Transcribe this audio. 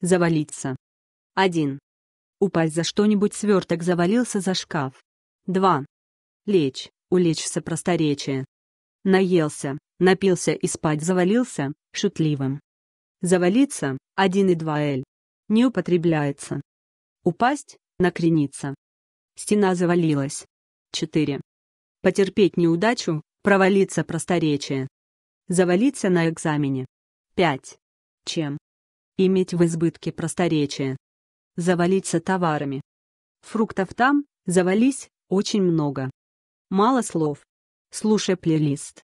Завалиться. 1. Упасть за что-нибудь сверток завалился за шкаф. 2. Лечь, улечься просторечие. Наелся, напился и спать завалился, шутливым. Завалиться, 1 и 2 Л. Не употребляется. Упасть, накрениться. Стена завалилась. 4. Потерпеть неудачу, провалиться просторечие. Завалиться на экзамене. 5. Чем? Иметь в избытке просторечие, Завалиться товарами. Фруктов там, завались, очень много. Мало слов. Слушай плейлист.